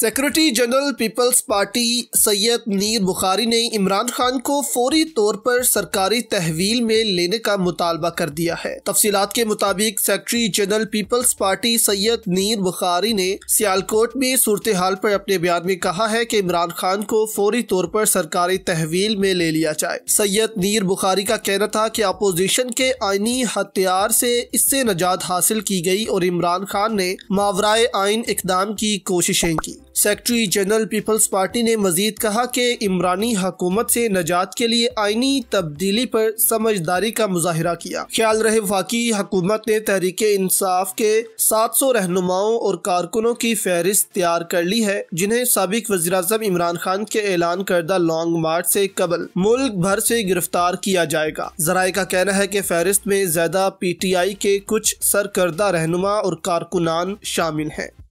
secretary general people's party Syed Nir Bukhari ने इमरान खान को फौरी तौर पर सरकारी तहवील में लेने का मुतालबा कर दिया है तफसीत के मुताबिक secretary general people's party Syed Nir Bukhari ने सियालकोट में सूरत हाल पर अपने बयान में कहा है कि इमरान खान को फौरी तौर पर सरकारी तहवील में ले लिया जाए सैयद नीर बुखारी का कहना था की अपोजिशन के आइनी हथियार से इससे नजात हासिल की गई और इमरान खान ने मावराए आइन इकदाम की कोशिशें की सेक्रेटरी जनरल पीपल्स पार्टी ने मजीद कहा कि इमरानी हकूमत से नजात के लिए आइनी तब्दीली पर समझदारी का मुजाहरा किया ख्याल रहे वाकई हकूमत ने तहरीक इंसाफ के सात सौ रहनुमाओं और कारकुनों की फहरिस्त तैयार कर ली है जिन्हें सबक वजी अजम इमरान खान के ऐलान करदा लॉन्ग मार्च से कबल मुल्क भर से गिरफ्तार किया जाएगा जराये का कहना है की फहरिस्त में ज्यादा पी टी आई के कुछ सरकर्दा रहनुमा और कारकुनान शामिल हैं